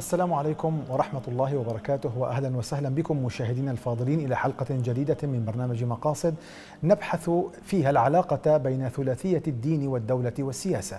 السلام عليكم ورحمة الله وبركاته وأهلا وسهلا بكم مشاهدينا الفاضلين إلى حلقة جديدة من برنامج مقاصد نبحث فيها العلاقة بين ثلاثية الدين والدولة والسياسة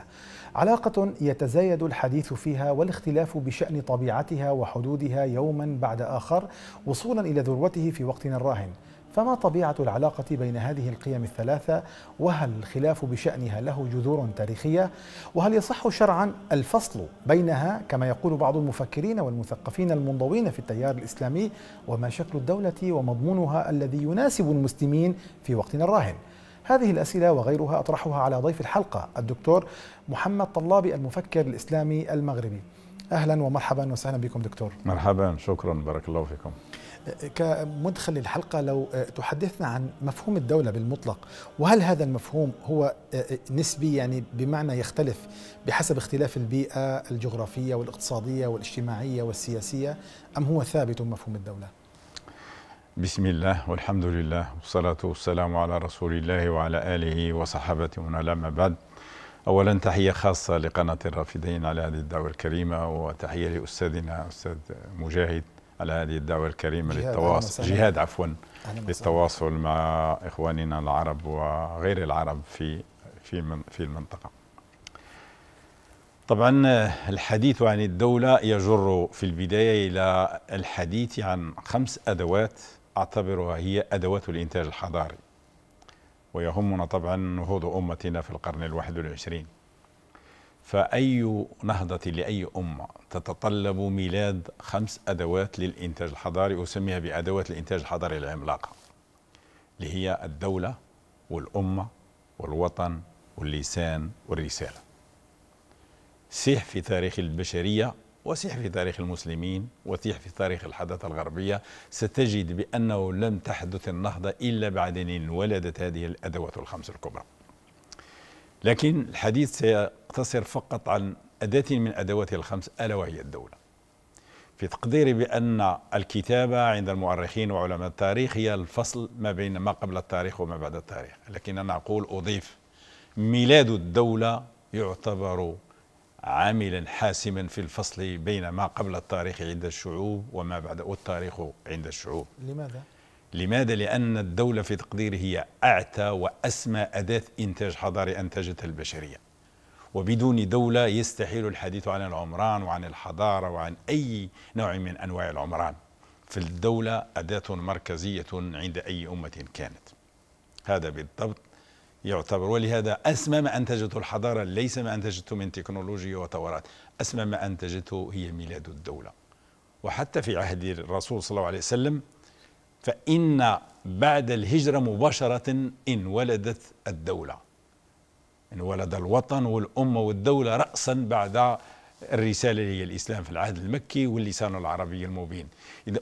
علاقة يتزايد الحديث فيها والاختلاف بشأن طبيعتها وحدودها يوما بعد آخر وصولا إلى ذروته في وقتنا الراهن فما طبيعة العلاقة بين هذه القيم الثلاثة وهل الخلاف بشأنها له جذور تاريخية وهل يصح شرعا الفصل بينها كما يقول بعض المفكرين والمثقفين المنضوين في التيار الإسلامي وما شكل الدولة ومضمونها الذي يناسب المسلمين في وقتنا الراهن هذه الأسئلة وغيرها أطرحها على ضيف الحلقة الدكتور محمد طلابي المفكر الإسلامي المغربي أهلا ومرحبا وسهلا بكم دكتور مرحبا شكرا بارك الله فيكم كمدخل الحلقة لو آه، تحدثنا عن مفهوم الدولة بالمطلق وهل هذا المفهوم هو آه، آه، نسبي يعني بمعنى يختلف بحسب اختلاف البيئة الجغرافية والاقتصادية والاجتماعية والسياسية أم هو ثابت مفهوم الدولة؟ بسم الله والحمد لله والصلاة والسلام على رسول الله وعلى آله وصحابته من لما بعد أولا تحية خاصة لقناة الرافدين على هذه الدعوة الكريمة وتحية لأستاذنا أستاذ مجاهد على هذه الدعوة الكريمة جهاد للتواصل جهاد عفوا للتواصل مع إخواننا العرب وغير العرب في في من في المنطقة طبعا الحديث عن الدولة يجر في البداية إلى الحديث عن خمس أدوات أعتبرها هي أدوات الإنتاج الحضاري ويهمنا طبعا نهوض أمتنا في القرن الواحد والعشرين فأي نهضة لأي أمة تتطلب ميلاد خمس أدوات للإنتاج الحضاري أسميها بأدوات الإنتاج الحضاري العملاقة اللي هي الدولة والأمة والوطن واللسان والرسالة سيح في تاريخ البشرية وسيح في تاريخ المسلمين وسيح في تاريخ الحداثة الغربية ستجد بأنه لم تحدث النهضة إلا بعد أن ولدت هذه الأدوات الخمس الكبرى لكن الحديث سيقتصر فقط عن أداة من أدوات الخمس ألا وهي الدولة في تقديري بأن الكتابة عند المؤرخين وعلماء التاريخ هي الفصل ما بين ما قبل التاريخ وما بعد التاريخ لكن أنا أقول أضيف ميلاد الدولة يعتبر عاملا حاسما في الفصل بين ما قبل التاريخ عند الشعوب وما بعد التاريخ عند الشعوب لماذا؟ لماذا؟ لأن الدولة في تقديري هي أعتى وأسمى أداة إنتاج حضاري أنتجتها البشرية وبدون دولة يستحيل الحديث عن العمران وعن الحضارة وعن أي نوع من أنواع العمران فالدولة أداة مركزية عند أي أمة كانت هذا بالضبط يعتبر ولهذا أسمى ما أنتجته الحضارة ليس ما أنتجته من تكنولوجيا وثورات أسمى ما أنتجته هي ميلاد الدولة وحتى في عهد الرسول صلى الله عليه وسلم فإن بعد الهجرة مباشرة إن ولدت الدولة إن ولد الوطن والأمة والدولة رأسا بعد الرسالة هي الإسلام في العهد المكي واللسان العربي المبين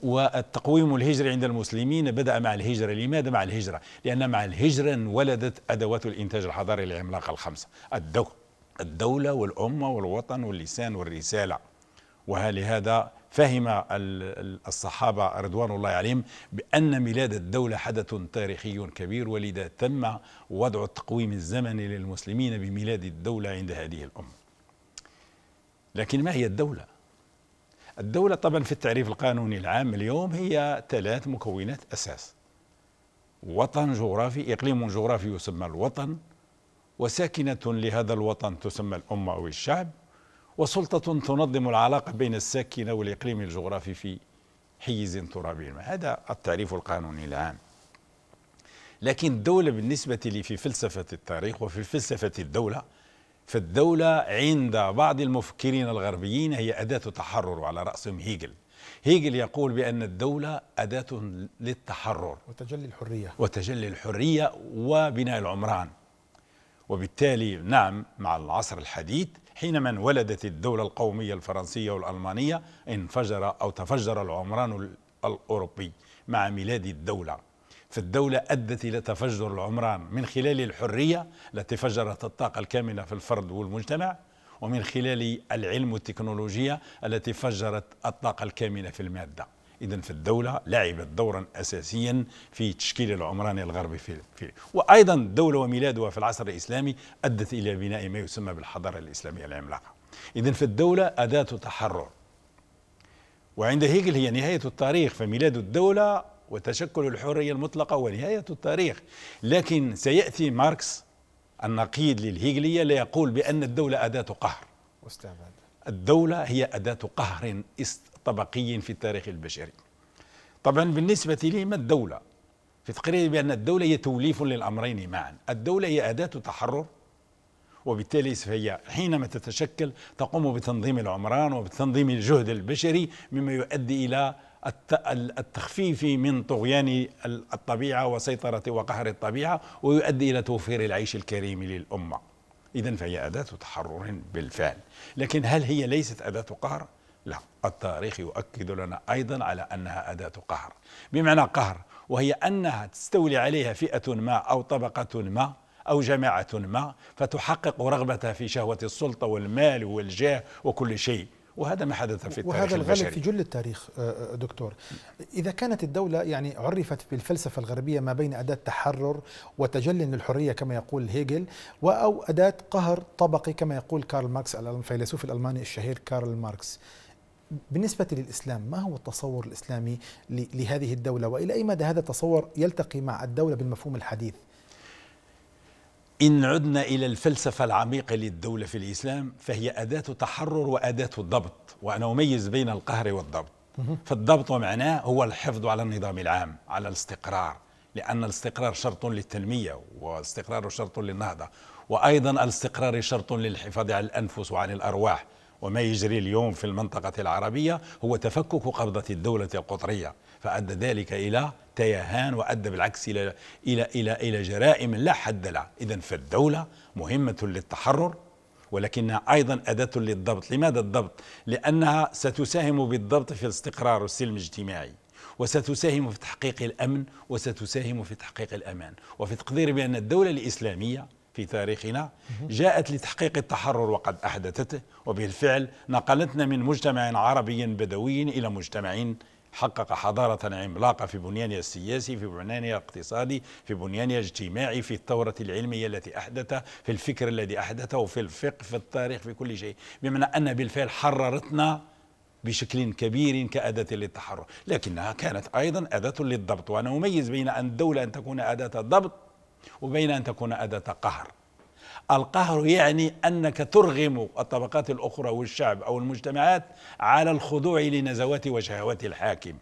والتقويم الهجري عند المسلمين بدأ مع الهجرة لماذا مع الهجرة؟ لأن مع الهجرة ولدت أدوات الإنتاج الحضاري العملاقة الخمسة الدولة الدولة والأمة والوطن واللسان والرسالة ولهذا فهم الصحابة رضوان الله عليهم بأن ميلاد الدولة حدث تاريخي كبير ولذا تم وضع التقويم الزمني للمسلمين بميلاد الدولة عند هذه الأمة لكن ما هي الدولة؟ الدولة طبعا في التعريف القانوني العام اليوم هي ثلاث مكونات أساس وطن جغرافي إقليم جغرافي يسمى الوطن وساكنة لهذا الوطن تسمى الأمة أو الشعب وسلطة تنظم العلاقة بين الساكنة والإقليم الجغرافي في حيز ترابي هذا التعريف القانوني العام لكن الدولة بالنسبة لي في فلسفة التاريخ وفي فلسفة الدولة فالدولة عند بعض المفكرين الغربيين هي أداة تحرر وعلى رأسهم هيجل هيجل يقول بأن الدولة أداة للتحرر وتجلي الحرية وتجلي الحرية وبناء العمران وبالتالي نعم مع العصر الحديث حينما انولدت الدولة القومية الفرنسية والألمانية انفجر أو تفجر العمران الأوروبي مع ميلاد الدولة فالدولة أدت إلى تفجر العمران من خلال الحرية التي فجرت الطاقة الكاملة في الفرد والمجتمع ومن خلال العلم والتكنولوجيا التي فجرت الطاقة الكاملة في المادة إذا فالدولة لعبت دورا أساسيا في تشكيل العمران الغربي في في وأيضا الدولة وميلادها في العصر الإسلامي أدت إلى بناء ما يسمى بالحضارة الإسلامية العملاقة إذا فالدولة أداة تحرر وعند هيجل هي نهاية التاريخ فميلاد الدولة وتشكل الحرية المطلقة ونهاية التاريخ لكن سيأتي ماركس النقيض للهيجلية ليقول بأن الدولة أداة قهر استعباد الدولة هي أداة قهر است طبقي في التاريخ البشري طبعا بالنسبة لي ما الدولة في تقريري بأن الدولة هي توليف للأمرين معا الدولة هي أداة تحرر وبالتالي فهي حينما تتشكل تقوم بتنظيم العمران وبتنظيم الجهد البشري مما يؤدي إلى التخفيف من طغيان الطبيعة وسيطرة وقهر الطبيعة ويؤدي إلى توفير العيش الكريم للأمة إذا فهي أداة تحرر بالفعل لكن هل هي ليست أداة قهر؟ التاريخ يؤكد لنا أيضا على أنها أداة قهر بمعنى قهر وهي أنها تستولي عليها فئة ما أو طبقة ما أو جماعة ما فتحقق رغبتها في شهوة السلطة والمال والجاه وكل شيء وهذا ما حدث في التاريخ وهذا الغالب البشري. في جل التاريخ آه، آه، دكتور إذا كانت الدولة يعني عرفت بالفلسفة الغربية ما بين أداة تحرر وتجلي للحرية كما يقول هيجل أو أداة قهر طبقي كما يقول كارل ماركس الفيلسوف الألماني الشهير كارل ماركس بالنسبة للإسلام ما هو التصور الإسلامي لهذه الدولة وإلى أي مدى هذا التصور يلتقي مع الدولة بالمفهوم الحديث إن عدنا إلى الفلسفة العميقة للدولة في الإسلام فهي أداة تحرر وأداة ضبط وأنا أميز بين القهر والضبط فالضبط معناه هو الحفظ على النظام العام على الاستقرار لأن الاستقرار شرط للتنمية والاستقرار شرط للنهضة وأيضا الاستقرار شرط للحفاظ على الأنفس وعلى الأرواح وما يجري اليوم في المنطقة العربية هو تفكك قبضة الدولة القطرية فأدى ذلك إلى تيهان وأدى بالعكس إلى إلى إلى إلى جرائم لا حد لها إذا فالدولة مهمة للتحرر ولكنها أيضا أداة للضبط لماذا الضبط؟ لأنها ستساهم بالضبط في الاستقرار والسلم الاجتماعي وستساهم في تحقيق الأمن وستساهم في تحقيق الأمان وفي تقدير بأن الدولة الإسلامية في تاريخنا جاءت لتحقيق التحرر وقد أحدثته وبالفعل نقلتنا من مجتمع عربي بدوي إلى مجتمع حقق حضارة عملاقة في بنيانها السياسي في بنيانها الاقتصادي في بنيانها الاجتماعي في الثورة العلمية التي أحدثها في الفكر الذي أحدثه في الفقه في التاريخ في كل شيء بمعنى أن بالفعل حررتنا بشكل كبير كأداة للتحرر لكنها كانت أيضا أداة للضبط وأنا أميز بين أن الدولة أن تكون أداة ضبط وبين أن تكون أداة قهر القهر يعني أنك ترغم الطبقات الأخرى والشعب أو المجتمعات على الخضوع لنزوات وشهوات الحاكم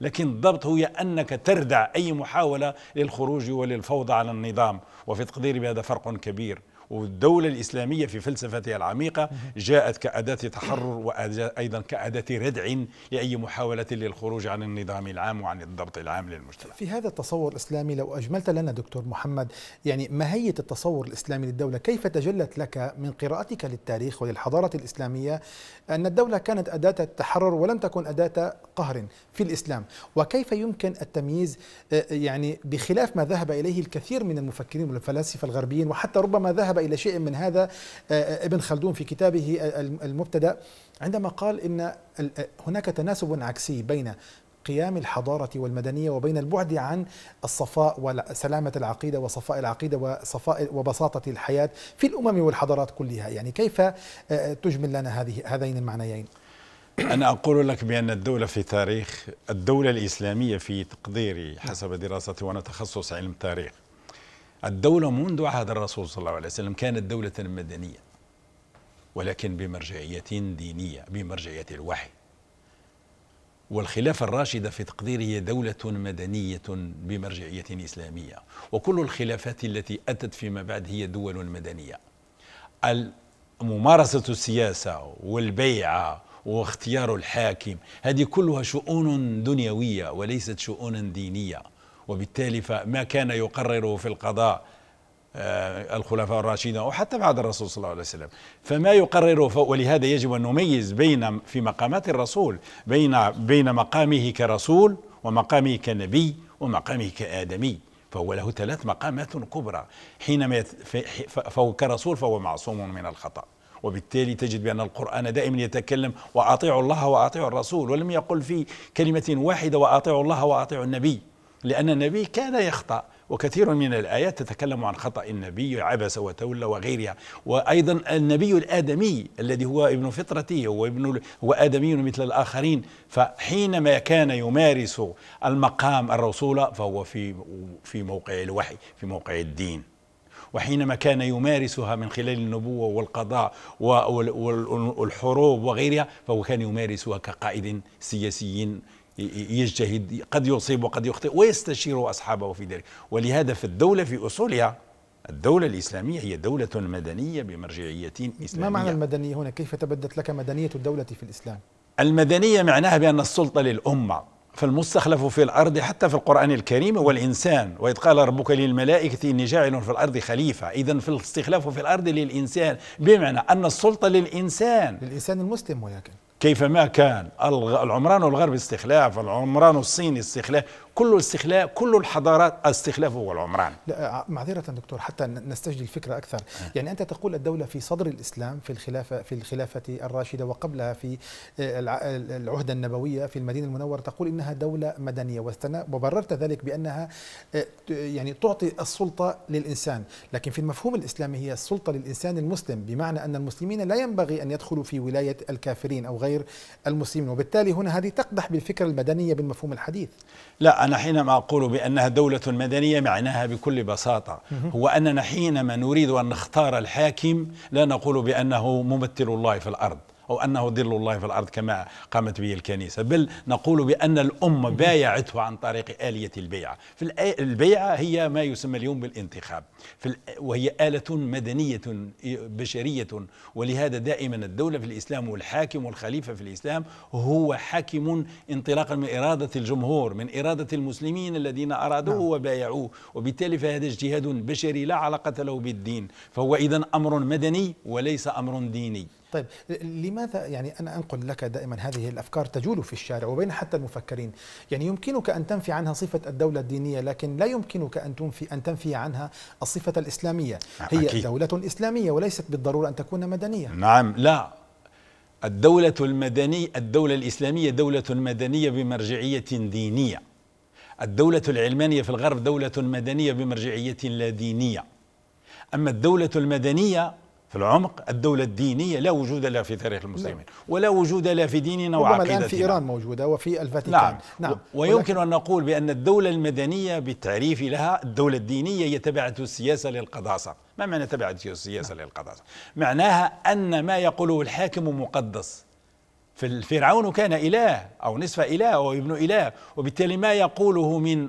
لكن الضبط هو أنك تردع أي محاولة للخروج وللفوضى على النظام وفي تقديري بهذا فرق كبير والدولة الإسلامية في فلسفتها العميقة جاءت كأداة تحرر وأيضا كأداة ردع لأي محاولة للخروج عن النظام العام وعن الضبط العام للمجتمع في هذا التصور الإسلامي لو أجملت لنا دكتور محمد يعني ماهية التصور الإسلامي للدولة كيف تجلت لك من قراءتك للتاريخ وللحضارة الإسلامية أن الدولة كانت أداة التحرر ولم تكن أداة قهر في الإسلام وكيف يمكن التمييز آه، يعني بخلاف ما ذهب إليه الكثير من المفكرين والفلاسفة الغربيين وحتى ربما ذهب ذهب إلى شيء من هذا آه، آه، ابن خلدون في كتابه المبتدأ عندما قال إن آه، هناك تناسب عكسي بين قيام الحضارة والمدنية وبين البعد عن الصفاء وسلامة العقيدة وصفاء العقيدة وصفاء وبساطة الحياة في الأمم والحضارات كلها يعني كيف تجمل لنا هذه هذين المعنيين أنا أقول لك بأن الدولة في تاريخ الدولة الإسلامية في تقديري حسب نعم. دراستي وأنا تخصص علم تاريخ الدولة منذ عهد الرسول صلى الله عليه وسلم كانت دولة مدنية ولكن بمرجعية دينية بمرجعية الوحي والخلافة الراشدة في تقديري هي دولة مدنية بمرجعية إسلامية وكل الخلافات التي أتت فيما بعد هي دول مدنية ممارسة السياسة والبيعة واختيار الحاكم هذه كلها شؤون دنيوية وليست شؤون دينية وبالتالي فما كان يقرره في القضاء آه، الخلفاء الراشدين أو حتى بعد الرسول صلى الله عليه وسلم فما يقرره ولهذا يجب أن نميز بين في مقامات الرسول بين بين مقامه كرسول ومقامه كنبي ومقامه كآدمي فهو له ثلاث مقامات كبرى حينما فهو كرسول فهو معصوم من الخطأ وبالتالي تجد بأن القرآن دائما يتكلم وأطيعوا الله وأطيعوا الرسول ولم يقل في كلمة واحدة وأطيعوا الله وأطيعوا النبي لأن النبي كان يخطأ وكثير من الآيات تتكلم عن خطأ النبي عبس وتولى وغيرها وأيضا النبي الآدمي الذي هو ابن فطرته هو, ابن هو آدمي مثل الآخرين فحينما كان يمارس المقام الرسول فهو في, في موقع الوحي في موقع الدين وحينما كان يمارسها من خلال النبوة والقضاء والحروب وغيرها فهو كان يمارسها كقائد سياسي يجتهد قد يصيب وقد يخطئ ويستشير أصحابه في ذلك ولهذا في الدولة في أصولها الدولة الإسلامية هي دولة مدنية بمرجعية إسلامية ما معنى المدنية هنا؟ كيف تبدت لك مدنية الدولة في الإسلام؟ المدنية معناها بأن السلطة للأمة فالمستخلف في الأرض حتى في القرآن الكريم هو الإنسان وإذ قال ربك للملائكة إني جاعل في الأرض خليفة إذا في الاستخلاف في الأرض للإنسان بمعنى أن السلطة للإنسان للإنسان المسلم ولكن كيفما كان العمران الغربي استخلاف العمران الصيني استخلاف كل استخلاف كل الحضارات استخلاف هو العمران لا آه، معذرة دكتور حتى نستجلي الفكرة أكثر آه. يعني أنت تقول الدولة في صدر الإسلام في الخلافة في الخلافة الراشدة وقبلها في آه، العهدة النبوية في المدينة المنورة تقول إنها دولة مدنية وبررت ذلك بأنها يعني تعطي السلطة للإنسان لكن في المفهوم الإسلامي هي السلطة للإنسان المسلم بمعنى أن المسلمين لا ينبغي أن يدخلوا في ولاية الكافرين أو غير المسلمين وبالتالي هنا هذه تقدح بالفكرة المدنية بالمفهوم الحديث لا أنا حينما أقول بأنها دولة مدنية معناها بكل بساطة هو أننا حينما نريد أن نختار الحاكم لا نقول بأنه ممثل الله في الأرض أو أنه ظل الله في الأرض كما قامت به الكنيسة بل نقول بأن الأمة بايعته عن طريق آلية البيعة في البيعة هي ما يسمى اليوم بالانتخاب في وهي آلة مدنية بشرية ولهذا دائما الدولة في الإسلام والحاكم والخليفة في الإسلام هو حاكم انطلاقا من إرادة الجمهور من إرادة المسلمين الذين أرادوه نعم. وبايعوه وبالتالي فهذا اجتهاد بشري لا علاقة له بالدين فهو إذا أمر مدني وليس أمر ديني طيب لماذا يعني أنا أنقل لك دائما هذه الأفكار تجول في الشارع وبين حتى المفكرين يعني يمكنك أن تنفي عنها صفة الدولة الدينية لكن لا يمكنك أن تنفي, أن تنفي عنها الصفة الإسلامية نعم، هي أكيد. دولة إسلامية وليست بالضرورة أن تكون مدنية نعم لا الدولة المدني الدولة الإسلامية دولة مدنية بمرجعية دينية الدولة العلمانية في الغرب دولة مدنية بمرجعية لا دينية أما الدولة المدنية في العمق الدولة الدينية لا وجود لها في تاريخ المسلمين لا. نعم. ولا وجود لها في ديننا وعقيدتنا الآن في إيران موجودة وفي الفاتيكان نعم, نعم. ويمكن أن نقول بأن الدولة المدنية بالتعريف لها الدولة الدينية هي تبعة السياسة للقداسة ما معنى تبعة السياسة نعم. للقداسة معناها أن ما يقوله الحاكم مقدس فرعون كان إله أو نصف إله وابن إله وبالتالي ما يقوله من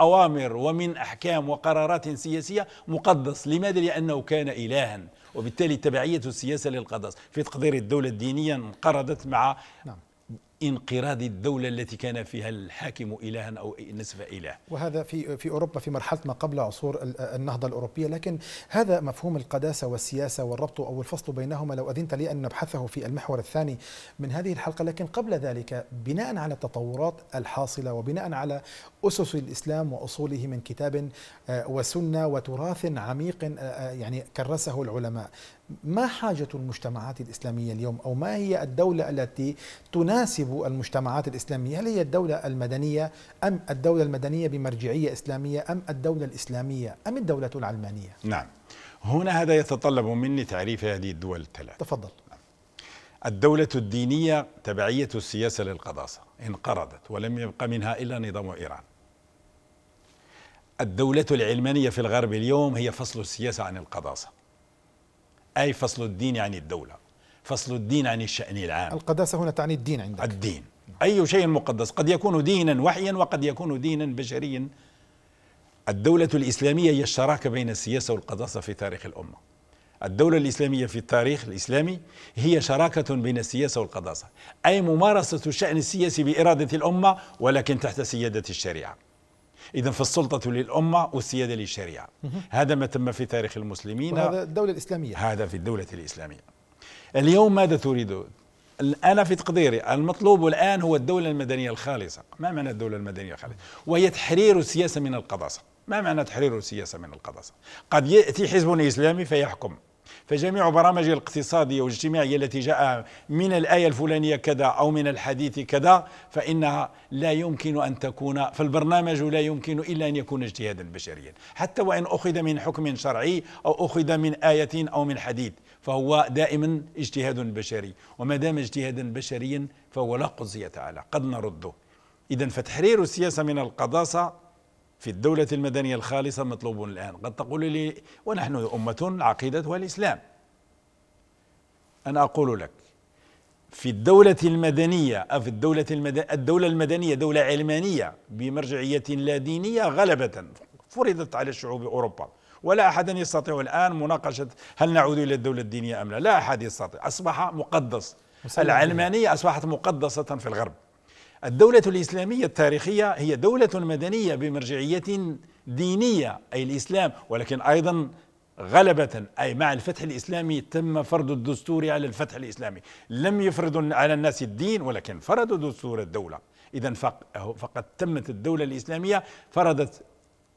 أوامر ومن أحكام وقرارات سياسية مقدس لماذا؟ لأنه كان إلها وبالتالي تبعية السياسة للقدس في تقدير الدولة الدينية انقرضت مع نعم. انقراض الدولة التي كان فيها الحاكم إلها أو نسف إله وهذا في في أوروبا في مرحلة ما قبل عصور النهضة الأوروبية لكن هذا مفهوم القداسة والسياسة والربط أو الفصل بينهما لو أذنت لي أن نبحثه في المحور الثاني من هذه الحلقة لكن قبل ذلك بناء على التطورات الحاصلة وبناء على أسس الإسلام وأصوله من كتاب آه، وسنة وتراث عميق آه، آه، يعني كرسه العلماء ما حاجة المجتمعات الإسلامية اليوم أو ما هي الدولة التي تناسب المجتمعات الإسلامية هل هي الدولة المدنية أم الدولة المدنية بمرجعية إسلامية أم الدولة الإسلامية أم الدولة العلمانية نعم هنا هذا يتطلب مني تعريف هذه الدول الثلاث تفضل الدولة الدينية تبعية السياسة للقداسة انقرضت ولم يبقى منها إلا نظام إيران الدولة العلمانية في الغرب اليوم هي فصل السياسة عن القداسة أي فصل الدين يعني الدولة فصل الدين عن يعني الشأن العام القداسة هنا تعني الدين عندك الدين أي شيء مقدس قد يكون دينا وحيا وقد يكون دينا بشريا الدولة الإسلامية هي الشراكة بين السياسة والقداسة في تاريخ الأمة الدولة الإسلامية في التاريخ الإسلامي هي شراكة بين السياسة والقداسة أي ممارسة الشأن السياسي بإرادة الأمة ولكن تحت سيادة الشريعة إذا فالسلطة للأمة والسيادة للشريعة هذا ما تم في تاريخ المسلمين هذا الدولة الإسلامية هذا في الدولة الإسلامية اليوم ماذا تريد أنا في تقديري المطلوب الآن هو الدولة المدنية الخالصة ما معنى الدولة المدنية الخالصة وهي تحرير السياسة من القداسة ما معنى تحرير السياسة من القداسة قد يأتي حزب إسلامي فيحكم فجميع برامج الاقتصادية والاجتماعية التي جاء من الآية الفلانية كذا أو من الحديث كذا فإنها لا يمكن أن تكون فالبرنامج لا يمكن إلا أن يكون اجتهادا بشريا حتى وإن أخذ من حكم شرعي أو أخذ من آية أو من حديث فهو دائما اجتهاد بشري وما دام اجتهادا بشريا فهو لا قضية تعالى قد نرده إذا فتحرير السياسة من القداسة في الدولة المدنية الخالصة مطلوب الآن قد تقول لي ونحن أمة عقيدتها الإسلام أنا أقول لك في الدولة المدنية أو في الدولة المدنية الدولة المدنية دولة علمانية بمرجعية لا دينية غلبة فرضت على شعوب أوروبا ولا أحد يستطيع الآن مناقشة هل نعود إلى الدولة الدينية أم لا لا أحد يستطيع أصبح مقدس العلمانية أصبحت مقدسة في الغرب الدولة الإسلامية التاريخية هي دولة مدنية بمرجعية دينية أي الإسلام ولكن أيضا غلبة أي مع الفتح الإسلامي تم فرض الدستور على الفتح الإسلامي لم يفرضوا على الناس الدين ولكن فرضوا دستور الدولة إذا فقد تمت الدولة الإسلامية فرضت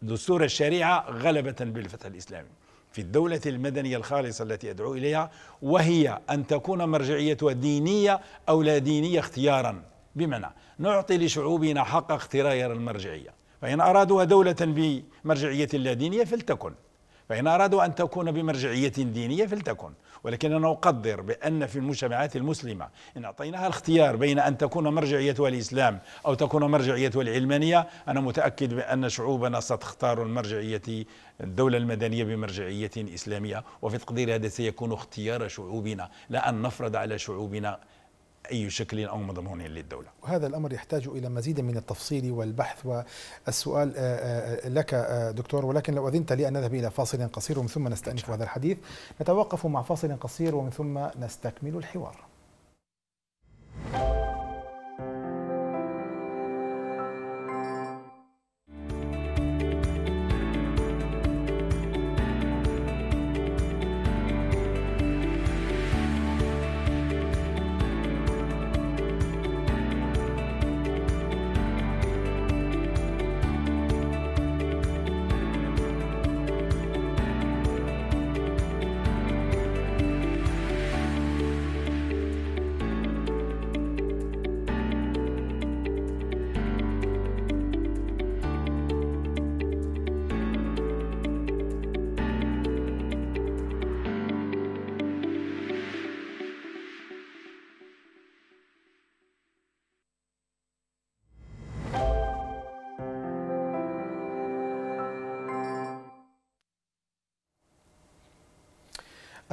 دستور الشريعة غلبة بالفتح الإسلامي في الدولة المدنية الخالصة التي أدعو إليها وهي أن تكون مرجعيتها دينية أو لا دينية اختيارا بمعنى نعطي لشعوبنا حق اختيار المرجعية فإن أرادوها دولة بمرجعية لا دينية فلتكن فإن أرادوا أن تكون بمرجعية دينية فلتكن ولكن أنا أقدر بأن في المجتمعات المسلمة إن أعطيناها الاختيار بين أن تكون مرجعيتها الإسلام أو تكون مرجعيتها العلمانية أنا متأكد بأن شعوبنا ستختار المرجعية الدولة المدنية بمرجعية إسلامية وفي تقدير هذا سيكون اختيار شعوبنا لا أن نفرض على شعوبنا أي شكل أو مضمون للدولة وهذا الأمر يحتاج إلى مزيد من التفصيل والبحث والسؤال آه، آه، آه، لك دكتور ولكن لو أذنت لي أن نذهب إلى فاصل قصير ومن ثم نستأنف نعم. هذا الحديث نتوقف مع فاصل قصير ومن ثم نستكمل الحوار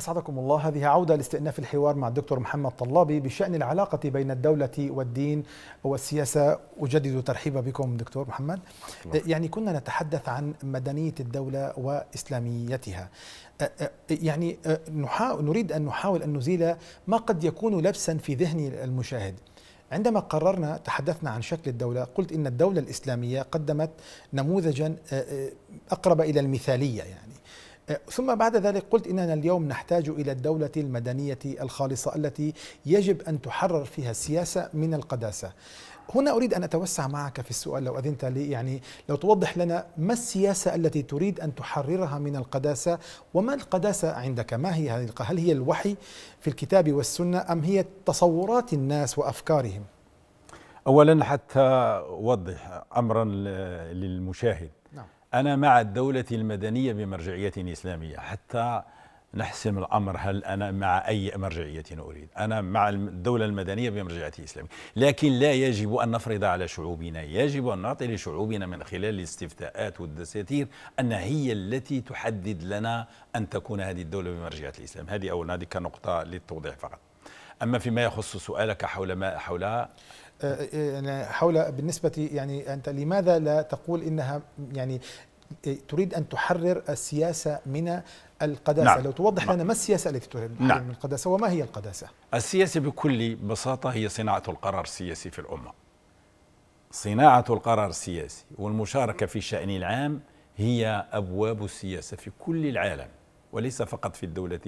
أسعدكم الله هذه عودة لاستئناف الحوار مع الدكتور محمد طلابي بشأن العلاقة بين الدولة والدين والسياسة أجدد ترحيبا بكم دكتور محمد يعني كنا نتحدث عن مدنية الدولة وإسلاميتها يعني نريد أن نحاول أن نزيل ما قد يكون لبسا في ذهن المشاهد عندما قررنا تحدثنا عن شكل الدولة قلت إن الدولة الإسلامية قدمت نموذجا أقرب إلى المثالية يعني ثم بعد ذلك قلت اننا اليوم نحتاج الى الدوله المدنيه الخالصه التي يجب ان تحرر فيها السياسه من القداسه. هنا اريد ان اتوسع معك في السؤال لو اذنت لي يعني لو توضح لنا ما السياسه التي تريد ان تحررها من القداسه وما القداسه عندك؟ ما هي هذه هل هي الوحي في الكتاب والسنه ام هي تصورات الناس وافكارهم؟ اولا حتى اوضح امرا للمشاهد أنا مع الدولة المدنية بمرجعية إسلامية حتى نحسم الأمر هل أنا مع أي مرجعية أريد أنا مع الدولة المدنية بمرجعية إسلامية لكن لا يجب أن نفرض على شعوبنا يجب أن نعطي لشعوبنا من خلال الاستفتاءات والدساتير أن هي التي تحدد لنا أن تكون هذه الدولة بمرجعية الإسلام هذه أولا هذه كنقطة للتوضيح فقط أما فيما يخص سؤالك حول ما حولها أه، أه، يعني حول بالنسبة يعني أنت لماذا لا تقول إنها يعني أه، تريد أن تحرر السياسة من القداسة نعم. لو توضح نعم. لنا ما السياسة التي تريد نعم. من القداسة وما هي القداسة السياسة بكل بساطة هي صناعة القرار السياسي في الأمة صناعة القرار السياسي والمشاركة في الشأن العام هي أبواب السياسة في كل العالم وليس فقط في الدولة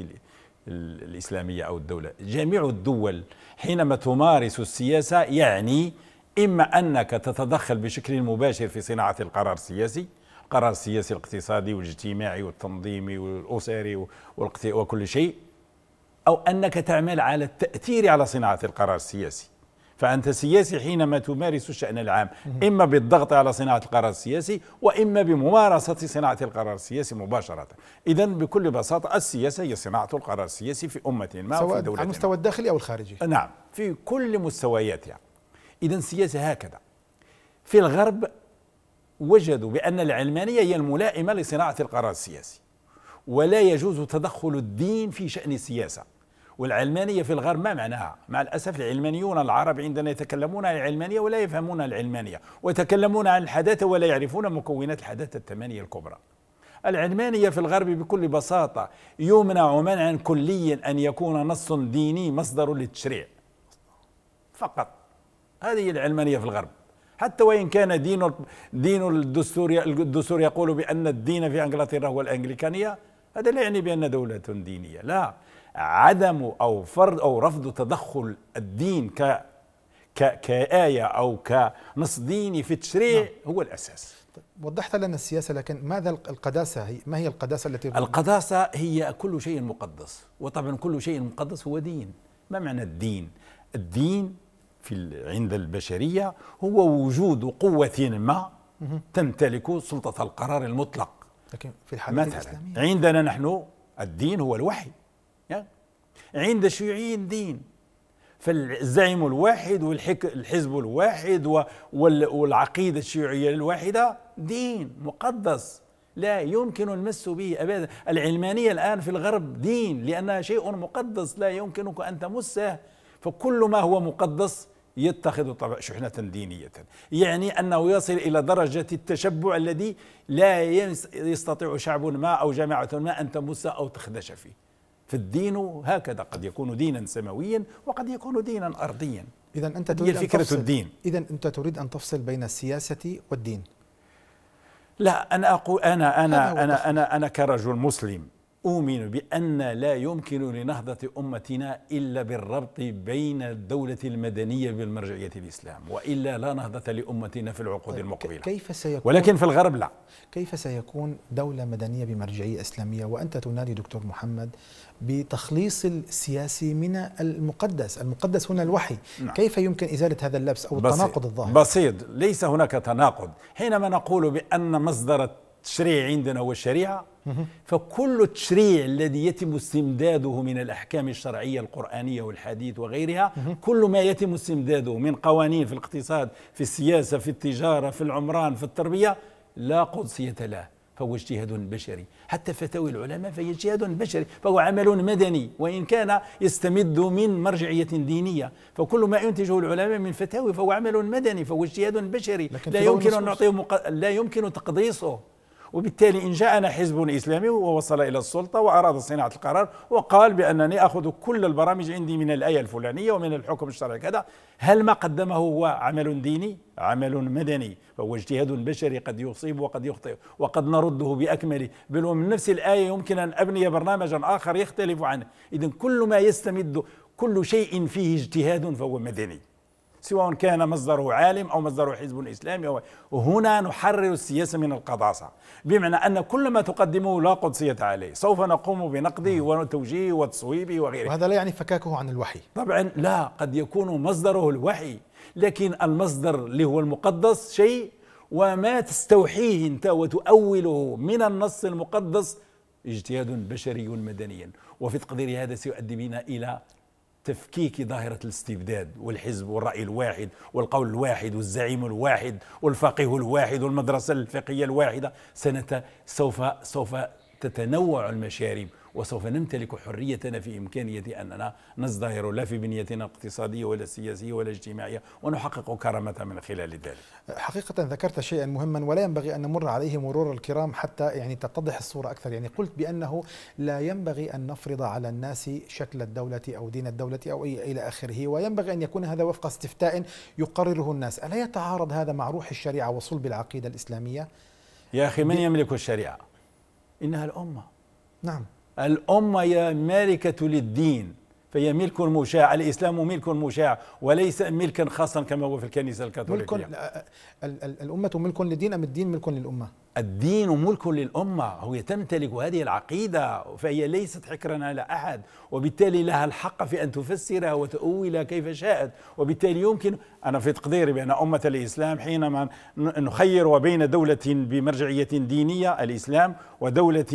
الإسلامية أو الدولة جميع الدول حينما تمارس السياسة يعني إما أنك تتدخل بشكل مباشر في صناعة القرار السياسي القرار السياسي الاقتصادي والاجتماعي والتنظيمي والأسري وكل شيء أو أنك تعمل على التأثير على صناعة القرار السياسي فأنت سياسي حينما تمارس الشأن العام إما بالضغط على صناعة القرار السياسي وإما بممارسة صناعة القرار السياسي مباشرة إذا بكل بساطة السياسة هي صناعة القرار السياسي في أمة ما وفي دولة على المستوى الداخلي أو الخارجي نعم في كل مستوياتها يعني. إذا السياسة هكذا في الغرب وجدوا بأن العلمانية هي الملائمة لصناعة القرار السياسي ولا يجوز تدخل الدين في شأن السياسة والعلمانية في الغرب ما معناها مع الأسف العلمانيون العرب عندنا يتكلمون عن العلمانية ولا يفهمون العلمانية ويتكلمون عن الحداثة ولا يعرفون مكونات الحداثة الثمانية الكبرى العلمانية في الغرب بكل بساطة يمنع منعا كليا أن يكون نص ديني مصدر للتشريع فقط هذه العلمانية في الغرب حتى وإن كان دين دين الدستور الدستور يقول بأن الدين في إنجلترا هو الأنجليكانية هذا لا يعني بأن دولة دينية لا عدم أو فرض أو رفض تدخل الدين ك ك كآية أو كنص ديني في تشريع نعم. هو الأساس وضحت لنا السياسة لكن ماذا القداسة هي ما هي القداسة التي القداسة هي كل شيء مقدس وطبعا كل شيء مقدس هو دين ما معنى الدين الدين في عند البشرية هو وجود قوة ما تمتلك سلطة القرار المطلق لكن في الحالة مثلا الإسلامية. عندنا نحن الدين هو الوحي عند الشيوعيين دين فالزعيم الواحد والحزب الواحد والعقيدة الشيوعية الواحدة دين مقدس لا يمكن المس به أبدا العلمانية الآن في الغرب دين لأنها شيء مقدس لا يمكنك أن تمسه فكل ما هو مقدس يتخذ طبعا شحنة دينية يعني أنه يصل إلى درجة التشبع الذي لا يستطيع شعب ما أو جماعة ما أن تمس أو تخدش فيه فالدين هكذا قد يكون دينا سماويا وقد يكون دينا أرضيا إذا أنت تريد هي فكرة تفصل. الدين إذا أنت تريد أن تفصل بين السياسة والدين لا أنا أقول أنا أنا أنا أنا, أنا كرجل مسلم أؤمن بأن لا يمكن لنهضة أمتنا إلا بالربط بين الدولة المدنية بالمرجعية الإسلام وإلا لا نهضة لأمتنا في العقود طيب المقبلة كيف سيكون ولكن في الغرب لا كيف سيكون دولة مدنية بمرجعية إسلامية وأنت تنادي دكتور محمد بتخليص السياسي من المقدس المقدس هنا الوحي نعم. كيف يمكن إزالة هذا اللبس أو بسيط. التناقض الظاهر بسيط ليس هناك تناقض حينما نقول بأن مصدر التشريع عندنا هو الشريعة فكل تشريع الذي يتم استمداده من الأحكام الشرعية القرآنية والحديث وغيرها كل ما يتم استمداده من قوانين في الاقتصاد في السياسة في التجارة في العمران في التربية لا قدسية له فهو اجتهاد بشري حتى فتاوي العلماء فهي اجتهاد بشري فهو عمل مدني وإن كان يستمد من مرجعية دينية فكل ما ينتجه العلماء من فتاوي فهو عمل مدني فهو اجتهاد بشري لا يمكن, أن نعطيه مق... لا يمكن تقديسه وبالتالي إن جاءنا حزب إسلامي ووصل إلى السلطة وأراد صناعة القرار وقال بأنني أخذ كل البرامج عندي من الآية الفلانية ومن الحكم الشرعي كذا هل ما قدمه هو عمل ديني عمل مدني فهو اجتهاد بشري قد يصيب وقد يخطئ وقد نرده بأكمله بل ومن نفس الآية يمكن أن أبني برنامجا آخر يختلف عنه إذن كل ما يستمد كل شيء فيه اجتهاد فهو مدني سواء كان مصدره عالم أو مصدره حزب إسلامي وهنا نحرر السياسة من القداسه بمعنى أن كل ما تقدمه لا قدسية عليه سوف نقوم بنقده نعم. وتوجيهه وتصويبه وغيره وهذا لا يعني فكاكه عن الوحي طبعا لا قد يكون مصدره الوحي لكن المصدر اللي هو المقدس شيء وما تستوحيه انت وتؤوله من النص المقدس اجتهاد بشري مدني وفي تقديري هذا سيؤدي بنا الى تفكيك ظاهرة الاستبداد والحزب والرأي الواحد والقول الواحد والزعيم الواحد والفقيه الواحد والمدرسة الفقهية الواحدة سنة سوف سوف تتنوع المشارب وسوف نمتلك حريتنا في إمكانية أننا نزدهر لا في بنيتنا الاقتصادية ولا السياسية ولا الاجتماعية ونحقق كرامة من خلال ذلك حقيقة ذكرت شيئا مهما ولا ينبغي أن نمر عليه مرور الكرام حتى يعني تتضح الصورة أكثر يعني قلت بأنه لا ينبغي أن نفرض على الناس شكل الدولة أو دين الدولة أو إلى آخره وينبغي أن يكون هذا وفق استفتاء يقرره الناس ألا يتعارض هذا مع روح الشريعة وصلب العقيدة الإسلامية؟ يا أخي من يملك الشريعة؟ إنها الأمة نعم الأمة يا مالكة للدين فهي ملك مشاع الإسلام ملك مشاع وليس ملكا خاصا كما هو في الكنيسة الكاثوليكية ملك آه، آه، الأمة ملك للدين أم الدين ملك للأمة الدين ملك للأمة هو تمتلك هذه العقيدة فهي ليست حكرا على أحد وبالتالي لها الحق في أن تفسر وتؤول كيف شاءت وبالتالي يمكن أنا في تقديري بأن أمة الإسلام حينما نخير بين دولة بمرجعية دينية الإسلام ودولة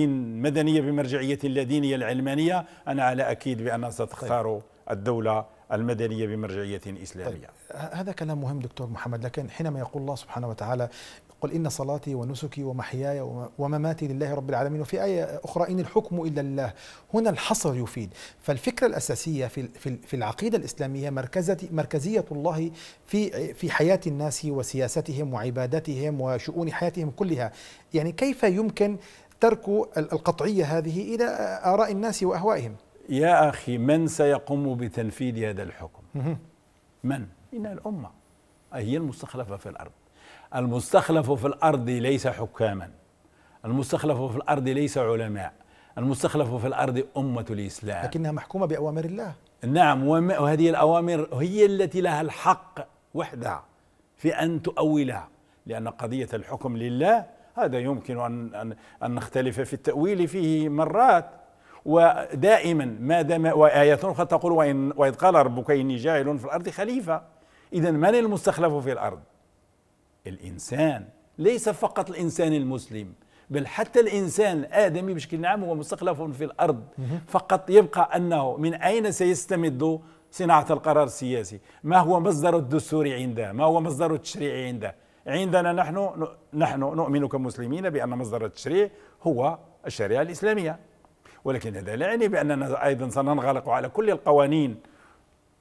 مدنية بمرجعية دينية العلمانية أنا على أكيد بأنها ستختار الدولة المدنية بمرجعية إسلامية طيب. هذا كلام مهم دكتور محمد لكن حينما يقول الله سبحانه وتعالى قل إن صلاتي ونسكي ومحياي ومماتي لله رب العالمين وفي آية أخرى إن الحكم إلا لله هنا الحصر يفيد فالفكرة الأساسية في العقيدة الإسلامية مركزية الله في في حياة الناس وسياستهم وعبادتهم وشؤون حياتهم كلها يعني كيف يمكن ترك القطعية هذه إلى آراء الناس وأهوائهم يا أخي من سيقوم بتنفيذ هذا الحكم من؟ من الأمة هي المستخلفة في الأرض المستخلف في الأرض ليس حكاما المستخلف في الأرض ليس علماء المستخلف في الأرض أمة الإسلام لكنها محكومة بأوامر الله نعم وهذه الأوامر هي التي لها الحق وحدها في أن تؤولها لأن قضية الحكم لله هذا يمكن أن, أن, أن نختلف في التأويل فيه مرات ودائما ما دام وآية قد تقول وإن وإذ قال ربك إني جاعل في الأرض خليفة إذا من المستخلف في الأرض الإنسان ليس فقط الإنسان المسلم بل حتى الإنسان الآدمي بشكل عام هو مستخلف في الأرض فقط يبقى أنه من أين سيستمد صناعة القرار السياسي ما هو مصدر الدستور عنده ما هو مصدر التشريع عنده عندنا نحن نحن نؤمن كمسلمين بأن مصدر التشريع هو الشريعة الإسلامية ولكن هذا لا يعني بأننا أيضا سننغلق على كل القوانين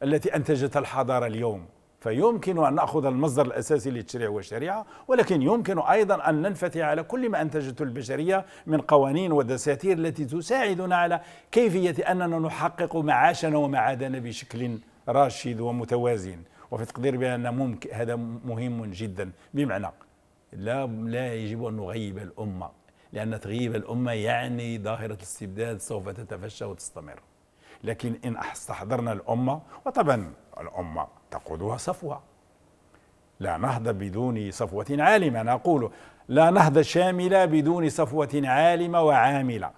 التي أنتجتها الحضارة اليوم فيمكن أن نأخذ المصدر الأساسي للتشريع هو الشريعة ولكن يمكن أيضا أن ننفتح على كل ما أنتجته البشرية من قوانين ودساتير التي تساعدنا على كيفية أننا نحقق معاشنا ومعادنا بشكل راشد ومتوازن وفي تقدير بأن ممكن هذا مهم جدا بمعنى لا لا يجب أن نغيب الأمة لأن تغييب الأمة يعني ظاهرة الاستبداد سوف تتفشى وتستمر لكن إن استحضرنا الأمة وطبعا الأمة تقودها صفوة لا نهضة بدون صفوة عالمة نقول لا نهضة شاملة بدون صفوة عالمة وعاملة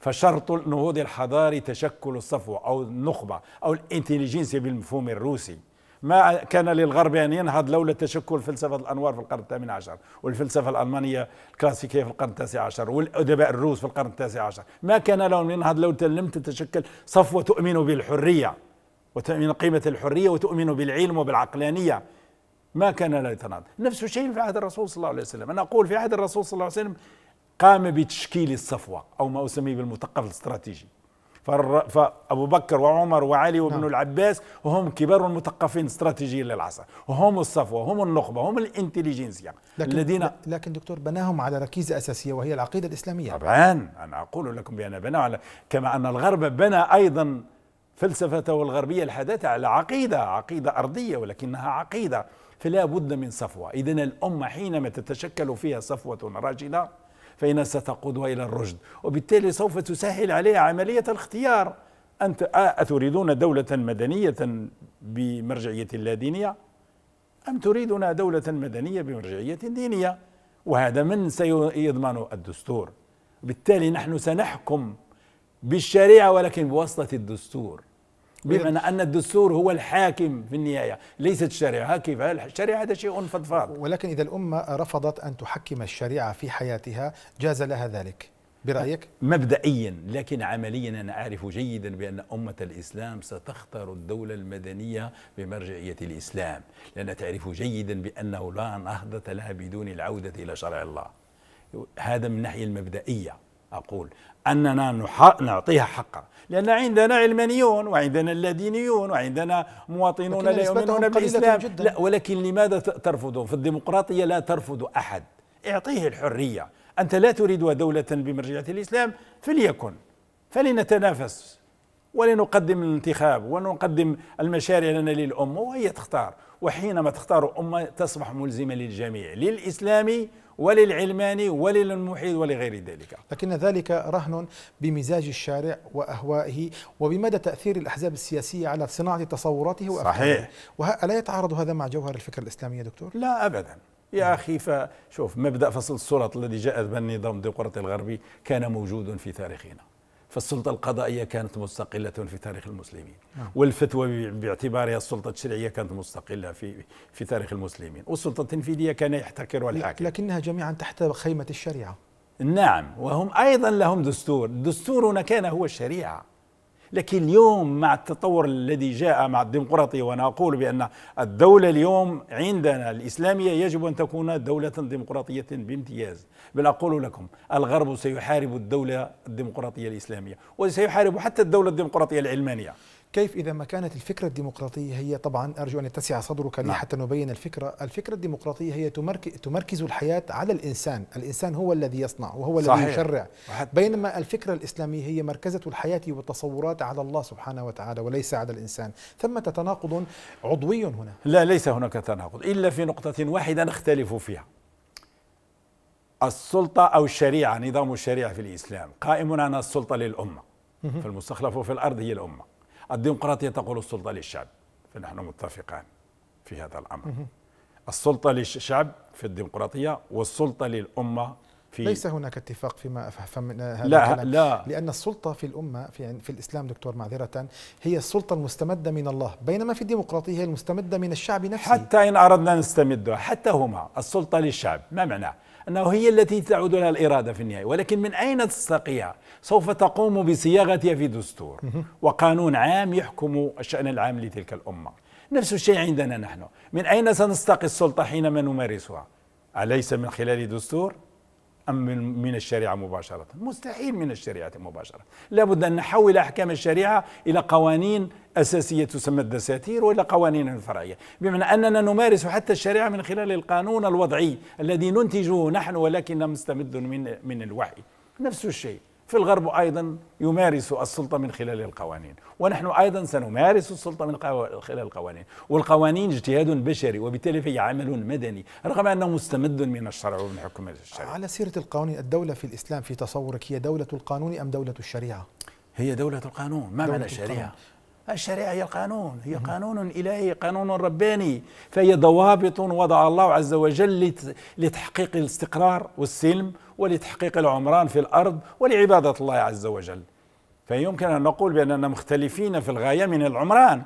فشرط النهوض الحضاري تشكل الصفوة أو النخبة أو الانتليجنسيا بالمفهوم الروسي ما كان للغرب أن ينهض لولا تشكل فلسفة الأنوار في القرن الثامن عشر والفلسفة الألمانية الكلاسيكية في القرن التاسع عشر والأدباء الروس في القرن التاسع عشر ما كان لهم ينهض لو لم تتشكل صفوة تؤمن بالحرية وتؤمن قيمة الحرية وتؤمن بالعلم وبالعقلانية ما كان لا يتناقض نفس الشيء في عهد الرسول صلى الله عليه وسلم أنا أقول في عهد الرسول صلى الله عليه وسلم قام بتشكيل الصفوة أو ما أسميه بالمثقف الاستراتيجي فأبو بكر وعمر وعلي وابن نعم. العباس وهم كبار المثقفين استراتيجيين للعصر وهم الصفوة هم النخبة هم الانتليجنسيا لكن الذين لكن دكتور بناهم على ركيزة أساسية وهي العقيدة الإسلامية طبعا أنا أقول لكم بأن بناهم على كما أن الغرب بنى أيضا فلسفته الغربية الحداثة على عقيدة عقيدة أرضية ولكنها عقيدة فلا بد من صفوة إذا الأمة حينما تتشكل فيها صفوة راشدة فإنها ستقودها إلى الرشد وبالتالي سوف تسهل عليها عملية الاختيار أنت آه، أتريدون دولة مدنية بمرجعية لا دينية أم تريدون دولة مدنية بمرجعية دينية وهذا من سيضمن الدستور بالتالي نحن سنحكم بالشريعة ولكن بواسطة الدستور بمعنى ان الدستور هو الحاكم في النهايه ليست الشريعه كيف الشريعه هذا شيء فضفاض ولكن اذا الامه رفضت ان تحكم الشريعه في حياتها جاز لها ذلك برايك مبدئيا لكن عمليا انا اعرف جيدا بان امه الاسلام ستختار الدوله المدنيه بمرجعيه الاسلام لان تعرف جيدا بانه لا نهضه لها بدون العوده الى شرع الله هذا من الناحيه المبدئيه أقول أننا نعطيها حقها لأن عندنا علمانيون وعندنا اللادينيون وعندنا مواطنون لا يؤمنون بالإسلام جداً. لا ولكن لماذا ترفضون في الديمقراطية لا ترفض أحد اعطيه الحرية أنت لا تريد دولة بمرجعية الإسلام فليكن فلنتنافس ولنقدم الانتخاب ونقدم المشاريع لنا للأمة وهي تختار وحينما تختار أمة تصبح ملزمة للجميع للإسلام وللعلماني وللمحيط ولغير ذلك لكن ذلك رهن بمزاج الشارع وأهوائه وبمدى تأثير الأحزاب السياسية على صناعة تصوراته وأفكاره صحيح ألا يتعارض هذا مع جوهر الفكر الإسلامي يا دكتور؟ لا أبدا يا أخي فشوف مبدأ فصل السلط الذي جاء به الديمقراطي الغربي كان موجود في تاريخنا فالسلطة القضائية كانت مستقلة في تاريخ المسلمين نعم. والفتوى باعتبارها السلطة الشرعية كانت مستقلة في في تاريخ المسلمين والسلطة التنفيذية كان يحتكرها الحاكم لكنها جميعا تحت خيمة الشريعة نعم وهم أيضا لهم دستور دستورنا كان هو الشريعة لكن اليوم مع التطور الذي جاء مع الديمقراطية وانا اقول بان الدوله اليوم عندنا الاسلاميه يجب ان تكون دوله ديمقراطيه بامتياز بل اقول لكم الغرب سيحارب الدوله الديمقراطيه الاسلاميه وسيحارب حتى الدوله الديمقراطيه العلمانيه كيف إذا ما كانت الفكرة الديمقراطية هي طبعا أرجو أن يتسع صدرك لي نعم. حتى نبين الفكرة الفكرة الديمقراطية هي تمركز الحياة على الإنسان الإنسان هو الذي يصنع وهو صحيح. الذي يشرع بينما الفكرة الإسلامية هي مركزة الحياة والتصورات على الله سبحانه وتعالى وليس على الإنسان ثمة تناقض عضوي هنا لا ليس هناك تناقض إلا في نقطة واحدة نختلف فيها السلطة أو الشريعة نظام الشريعة في الإسلام قائم على السلطة للأمة فالمستخلف في الأرض هي الأمة الديمقراطية تقول السلطة للشعب فنحن متفقان في هذا الأمر السلطة للشعب في الديمقراطية والسلطة للأمة في ليس هناك اتفاق فيما فهمنا هذا لا لا لأن السلطة في الأمة في, في الإسلام دكتور معذرة هي السلطة المستمدة من الله بينما في الديمقراطية هي المستمدة من الشعب نفسه حتى إن أردنا نستمدها حتى هما السلطة للشعب ما معناه أنه هي التي تعود لها الإرادة في النهاية ولكن من أين تستقيها سوف تقوم بصياغتها في دستور وقانون عام يحكم الشأن العام لتلك الأمة نفس الشيء عندنا نحن من أين سنستقي السلطة حينما نمارسها أليس من خلال دستور؟ أم من الشريعة مباشرة مستحيل من الشريعة مباشرة لابد أن نحول أحكام الشريعة إلى قوانين أساسية تسمى الدساتير وإلى قوانين فرعية بمعنى أننا نمارس حتى الشريعة من خلال القانون الوضعي الذي ننتجه نحن ولكن مستمد من, من الوحي نفس الشيء في الغرب أيضا يمارس السلطة من خلال القوانين ونحن أيضا سنمارس السلطة من خلال القوانين والقوانين اجتهاد بشري وبالتالي فهي عمل مدني رغم أنه مستمد من الشرع ومن حكم الشرع على سيرة القوانين الدولة في الإسلام في تصورك هي دولة القانون أم دولة الشريعة؟ هي دولة القانون ما معنى الشريعة؟ الشريعة هي القانون هي قانون إلهي قانون رباني فهي ضوابط وضع الله عز وجل لتحقيق الاستقرار والسلم ولتحقيق العمران في الأرض ولعبادة الله عز وجل فيمكن أن نقول بأننا مختلفين في الغاية من العمران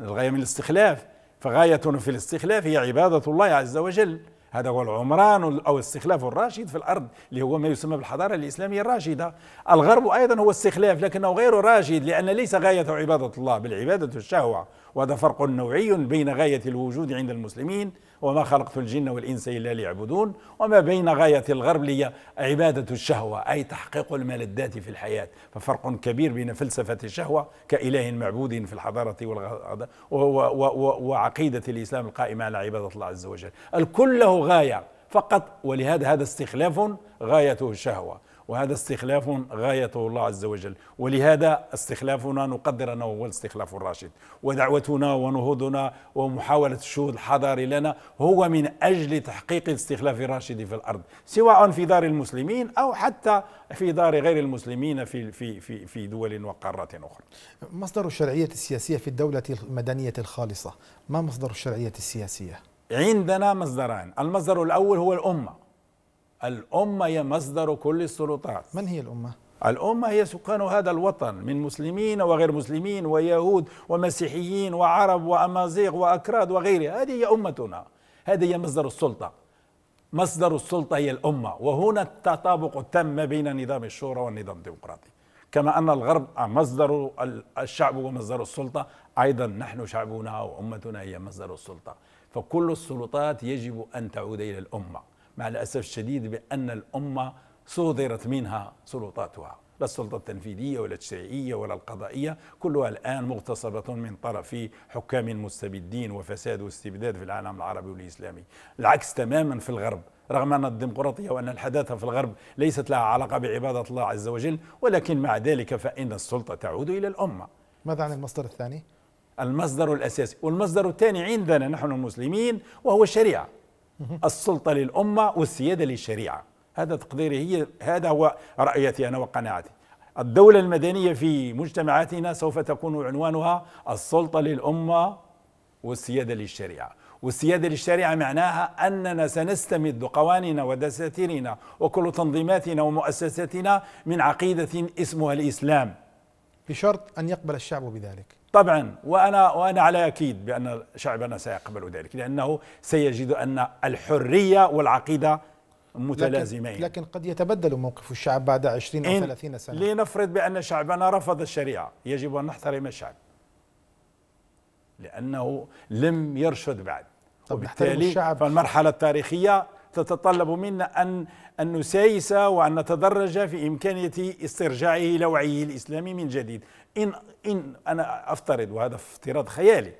الغاية من الاستخلاف فغايتنا في الاستخلاف هي عبادة الله عز وجل هذا هو العمران أو الاستخلاف الراشد في الأرض اللي هو ما يسمى بالحضارة الإسلامية الراشدة الغرب أيضا هو استخلاف لكنه غير راشد لأن ليس غاية عبادة الله بل عبادة الشهوة وهذا فرق نوعي بين غاية الوجود عند المسلمين وما خلقت الجن والإنس إلا ليعبدون وما بين غاية الغرب هي عبادة الشهوة أي تحقيق الملذات في الحياة ففرق كبير بين فلسفة الشهوة كإله معبود في الحضارة وعقيدة الإسلام القائمة على عبادة الله عز وجل الكل له غاية فقط ولهذا هذا استخلاف غايته الشهوة وهذا استخلاف غايته الله عز وجل ولهذا استخلافنا نقدر أنه هو الاستخلاف الراشد ودعوتنا ونهوضنا ومحاولة الشهود الحضاري لنا هو من أجل تحقيق الاستخلاف الراشد في الأرض سواء في دار المسلمين أو حتى في دار غير المسلمين في, في, في, في دول وقارات أخرى مصدر الشرعية السياسية في الدولة المدنية الخالصة ما مصدر الشرعية السياسية؟ عندنا مصدران المصدر الأول هو الأمة الأمة هي مصدر كل السلطات من هي الأمة؟ الأمة هي سكان هذا الوطن من مسلمين وغير مسلمين ويهود ومسيحيين وعرب وأمازيغ وأكراد وغيرها هذه هي أمتنا هذه هي مصدر السلطة مصدر السلطة هي الأمة وهنا التطابق التام بين نظام الشورى والنظام الديمقراطي كما أن الغرب مصدر الشعب ومصدر السلطة أيضا نحن شعبنا وأمتنا هي مصدر السلطة فكل السلطات يجب أن تعود إلى الأمة مع الأسف الشديد بأن الأمة صدرت منها سلطاتها لا السلطة التنفيذية ولا التشريعية ولا القضائية كلها الآن مغتصبة من طرف حكام مستبدين وفساد واستبداد في العالم العربي والإسلامي العكس تماما في الغرب رغم أن الديمقراطية وأن الحداثة في الغرب ليست لها علاقة بعبادة الله عز وجل ولكن مع ذلك فإن السلطة تعود إلى الأمة ماذا عن المصدر الثاني؟ المصدر الأساسي والمصدر الثاني عندنا نحن المسلمين وهو الشريعة السلطة للأمة والسيادة للشريعة هذا تقديري هي هذا هو رأيتي أنا وقناعتي الدولة المدنية في مجتمعاتنا سوف تكون عنوانها السلطة للأمة والسيادة للشريعة والسيادة للشريعة معناها أننا سنستمد قوانين ودساتيرنا وكل تنظيماتنا ومؤسساتنا من عقيدة اسمها الإسلام بشرط أن يقبل الشعب بذلك طبعا وأنا, وأنا على أكيد بأن شعبنا سيقبل ذلك لأنه سيجد أن الحرية والعقيدة متلازمين لكن, لكن قد يتبدل موقف الشعب بعد 20 أو 30 سنة لنفرض بأن شعبنا رفض الشريعة يجب أن نحترم الشعب لأنه لم يرشد بعد طب وبالتالي الشعب فالمرحلة التاريخية تتطلب منا أن أن نسايس وأن نتدرج في إمكانية استرجاعه لوعيه الإسلامي من جديد إن, إن أنا أفترض وهذا افتراض خيالي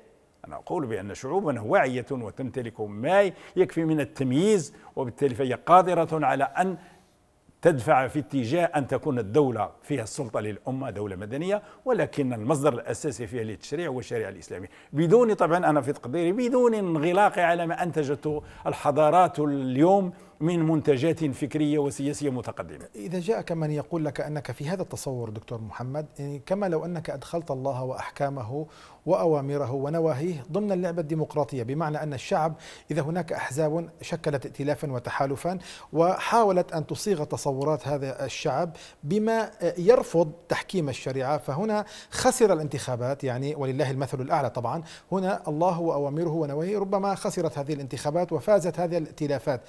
أنا أقول بأن شعوبنا واعية وتمتلك ما يكفي من التمييز وبالتالي فهي قادرة على أن تدفع في اتجاه أن تكون الدولة فيها السلطة للأمة دولة مدنية ولكن المصدر الأساسي فيها للتشريع هو الشريعة الإسلامية بدون طبعا أنا في تقديري بدون انغلاق على ما أنتجته الحضارات اليوم من منتجات فكرية وسياسية متقدمة إذا جاءك من يقول لك أنك في هذا التصور دكتور محمد يعني كما لو أنك أدخلت الله وأحكامه وأوامره ونواهيه ضمن اللعبة الديمقراطية بمعنى أن الشعب إذا هناك أحزاب شكلت ائتلافا وتحالفا وحاولت أن تصيغ تصورات هذا الشعب بما يرفض تحكيم الشريعة فهنا خسر الانتخابات يعني ولله المثل الأعلى طبعا هنا الله وأوامره ونواهيه ربما خسرت هذه الانتخابات وفازت هذه الائتلافات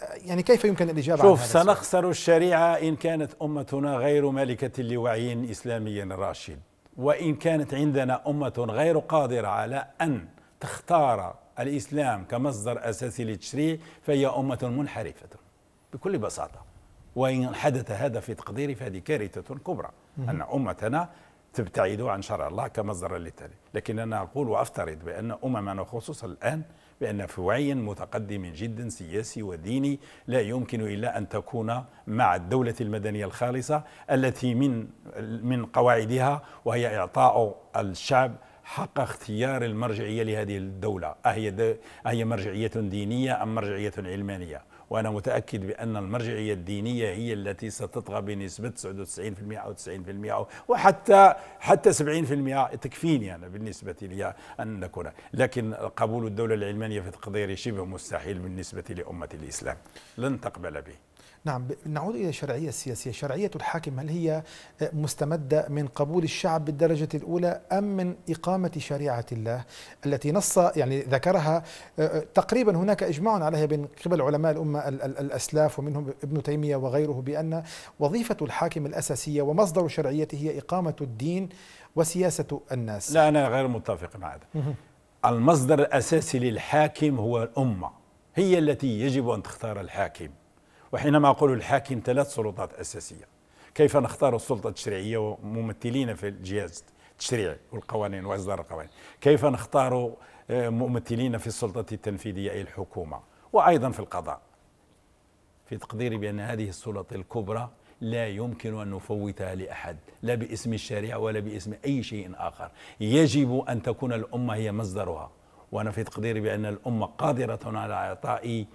يعني كيف يمكن الإجابة شوف عن هذا سنخسر السؤال؟ الشريعة إن كانت أمتنا غير مالكة لوعي إسلامي راشد وإن كانت عندنا أمة غير قادرة على أن تختار الإسلام كمصدر أساسي للتشريع فهي أمة منحرفة بكل بساطة وإن حدث هذا في تقديري فهذه كارثة كبرى أن أمتنا تبتعد عن شرع الله كمصدر للتالي لكن أنا أقول وأفترض بأن أممنا خصوصا الآن بأن في وعي متقدم جدا سياسي وديني لا يمكن إلا أن تكون مع الدولة المدنية الخالصة التي من من قواعدها وهي إعطاء الشعب حق اختيار المرجعية لهذه الدولة أهي, أهي مرجعية دينية أم مرجعية علمانية وأنا متأكد بأن المرجعية الدينية هي التي ستطغى بنسبة 99% أو 90% وحتى حتى 70% تكفيني أنا بالنسبة لي أن نكون لكن قبول الدولة العلمانية في تقديري شبه مستحيل بالنسبة لأمة الإسلام لن تقبل به نعم نعود إلى الشرعية السياسية شرعية الحاكم هل هي آه، مستمدة من قبول الشعب بالدرجة الأولى أم من إقامة شريعة الله التي نص يعني ذكرها آه، آه، تقريبا هناك إجماع عليها بين قبل علماء الأمة الأسلاف ومنهم ابن تيمية وغيره بأن وظيفة الحاكم الأساسية ومصدر شرعيته هي إقامة الدين وسياسة الناس لا أنا غير متفق مع هذا المصدر الأساسي للحاكم هو الأمة هي التي يجب أن تختار الحاكم وحينما أقول الحاكم ثلاث سلطات أساسية كيف نختار السلطة التشريعية وممثلين في الجهاز التشريعي والقوانين وإصدار القوانين كيف نختار آه، ممثلين في السلطة التنفيذية أي الحكومة وأيضا في القضاء في تقديري بأن هذه السلطة الكبرى لا يمكن أن نفوتها لأحد لا باسم الشريعة ولا باسم أي شيء آخر يجب أن تكون الأمة هي مصدرها وأنا في تقديري بأن الأمة قادرة على إعطاء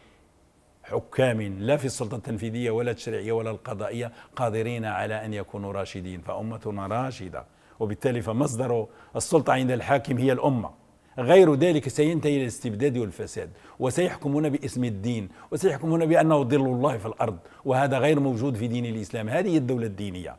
حكام لا في السلطة التنفيذية ولا التشريعية ولا القضائية قادرين على أن يكونوا راشدين فأمتنا راشدة وبالتالي فمصدر السلطة عند الحاكم هي الأمة غير ذلك سينتهي الاستبداد والفساد وسيحكمون باسم الدين وسيحكمون بأنه ظل الله في الأرض وهذا غير موجود في دين الإسلام هذه الدولة الدينية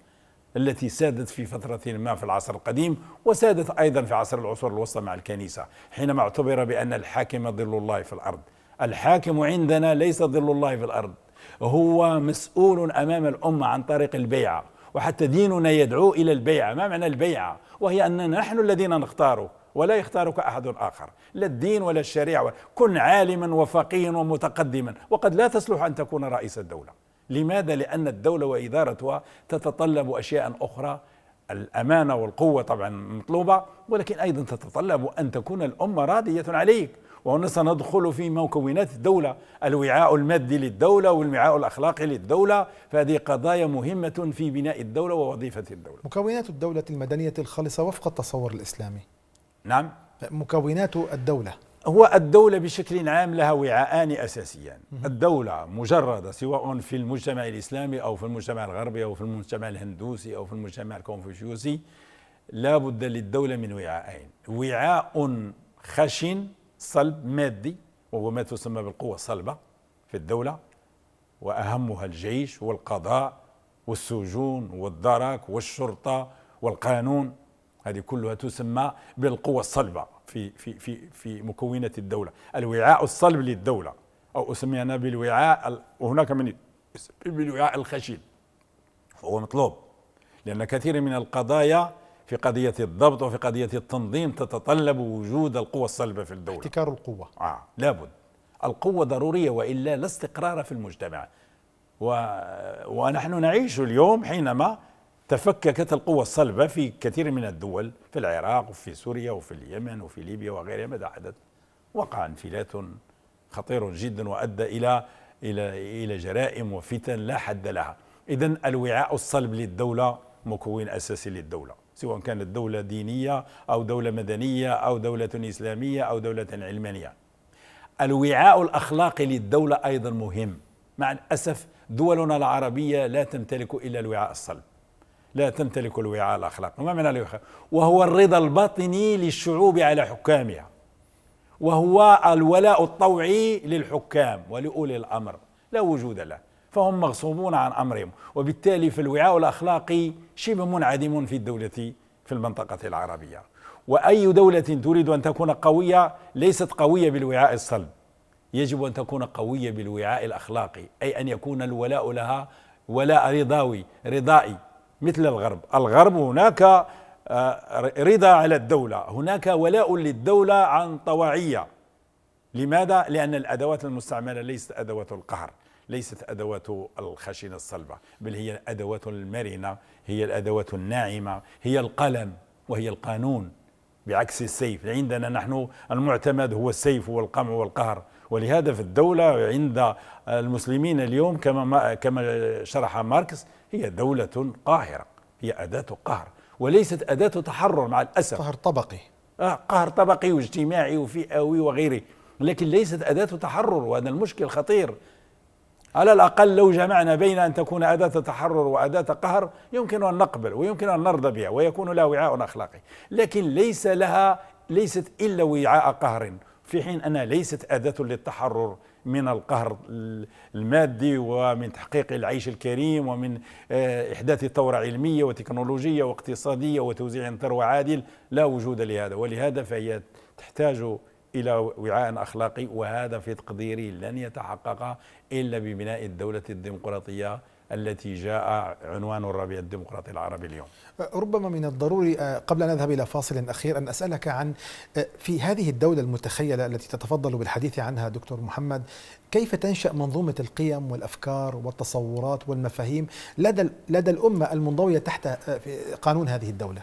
التي سادت في فترة ما في العصر القديم وسادت أيضا في عصر العصور الوسطى مع الكنيسة حينما اعتبر بأن الحاكم ظل الله في الأرض الحاكم عندنا ليس ظل الله في الأرض هو مسؤول أمام الأمة عن طريق البيعة وحتى ديننا يدعو إلى البيعة ما معنى البيعة وهي أننا نحن الذين نختاره ولا يختارك أحد آخر لا الدين ولا الشريعة كن عالما وفقيا ومتقدما وقد لا تصلح أن تكون رئيس الدولة لماذا؟ لأن الدولة وإدارتها تتطلب أشياء أخرى الأمانة والقوة طبعا مطلوبة ولكن أيضا تتطلب أن تكون الأمة راضية عليك وهنا سندخل في مكونات الدولة الوعاء المادي للدولة والوعاء الأخلاقي للدولة فهذه قضايا مهمة في بناء الدولة ووظيفة الدولة مكونات الدولة المدنية الخالصة وفق التصور الإسلامي نعم مكونات الدولة هو الدولة بشكل عام لها وعاءان أساسيان الدولة مجردة سواء في المجتمع الإسلامي أو في المجتمع الغربي أو في المجتمع الهندوسي أو في المجتمع الكونفوشيوسي لا بد للدولة من وعاءين وعاء خشن صلب مادي وهو ما تسمى بالقوة الصلبة في الدولة وأهمها الجيش والقضاء والسجون والدرك والشرطة والقانون هذه كلها تسمى بالقوة الصلبة في في في في مكونات الدولة الوعاء الصلب للدولة أو أسمي أنا بالوعاء وهناك من بالوعاء الخشن وهو مطلوب لأن كثير من القضايا في قضية الضبط وفي قضية التنظيم تتطلب وجود القوى الصلبة في الدولة احتكار القوة آه لابد القوة ضرورية وإلا لا استقرار في المجتمع و... ونحن نعيش اليوم حينما تفككت القوى الصلبة في كثير من الدول في العراق وفي سوريا وفي اليمن وفي ليبيا وغيرها ماذا حدث وقع انفلات خطير جدا وأدى إلى إلى إلى جرائم وفتن لا حد لها إذا الوعاء الصلب للدولة مكون أساسي للدولة سواء كانت دولة دينية أو دولة مدنية أو دولة إسلامية أو دولة علمانية الوعاء الأخلاقي للدولة أيضا مهم مع الأسف دولنا العربية لا تمتلك إلا الوعاء الصلب لا تمتلك الوعاء الأخلاقي ما معنى الوعاء وهو الرضا الباطني للشعوب على حكامها وهو الولاء الطوعي للحكام ولأولي الأمر لا وجود له فهم مغصوبون عن أمرهم وبالتالي في الوعاء الأخلاقي شبه منعدم في الدولة في المنطقة العربية وأي دولة تريد أن تكون قوية ليست قوية بالوعاء الصلب يجب أن تكون قوية بالوعاء الأخلاقي أي أن يكون الولاء لها ولاء رضاوي رضائي مثل الغرب الغرب هناك آه، رضا على الدولة هناك ولاء للدولة عن طواعية لماذا؟ لأن الأدوات المستعملة ليست أدوات القهر ليست أدوات الخشنة الصلبة بل هي أدوات المرنة هي الأدوات الناعمة هي القلم وهي القانون بعكس السيف عندنا نحن المعتمد هو السيف والقمع والقهر ولهذا في الدولة عند المسلمين اليوم كما كما شرح ماركس هي دولة قاهرة هي أداة قهر وليست أداة تحرر مع الأسف قهر طبقي آه قهر طبقي واجتماعي وفئوي وغيره لكن ليست أداة تحرر وهذا المشكل خطير على الأقل لو جمعنا بين أن تكون أداة تحرر وأداة قهر يمكن أن نقبل ويمكن أن نرضى بها ويكون لها وعاء أخلاقي لكن ليس لها ليست إلا وعاء قهر في حين أنها ليست أداة للتحرر من القهر المادي ومن تحقيق العيش الكريم ومن آه، إحداث ثورة علمية وتكنولوجية واقتصادية وتوزيع ثروة عادل لا وجود لهذا ولهذا فهي تحتاج إلى وعاء أخلاقي وهذا في تقديري لن يتحقق إلا ببناء الدولة الديمقراطية التي جاء عنوان الربيع الديمقراطي العربي اليوم أه، ربما من الضروري أه، قبل أن أذهب إلى فاصل أخير أن أسألك عن أه، في هذه الدولة المتخيلة التي تتفضل بالحديث عنها دكتور محمد كيف تنشأ منظومة القيم والأفكار والتصورات والمفاهيم لدى, لدى الأمة المنضوية تحت قانون هذه الدولة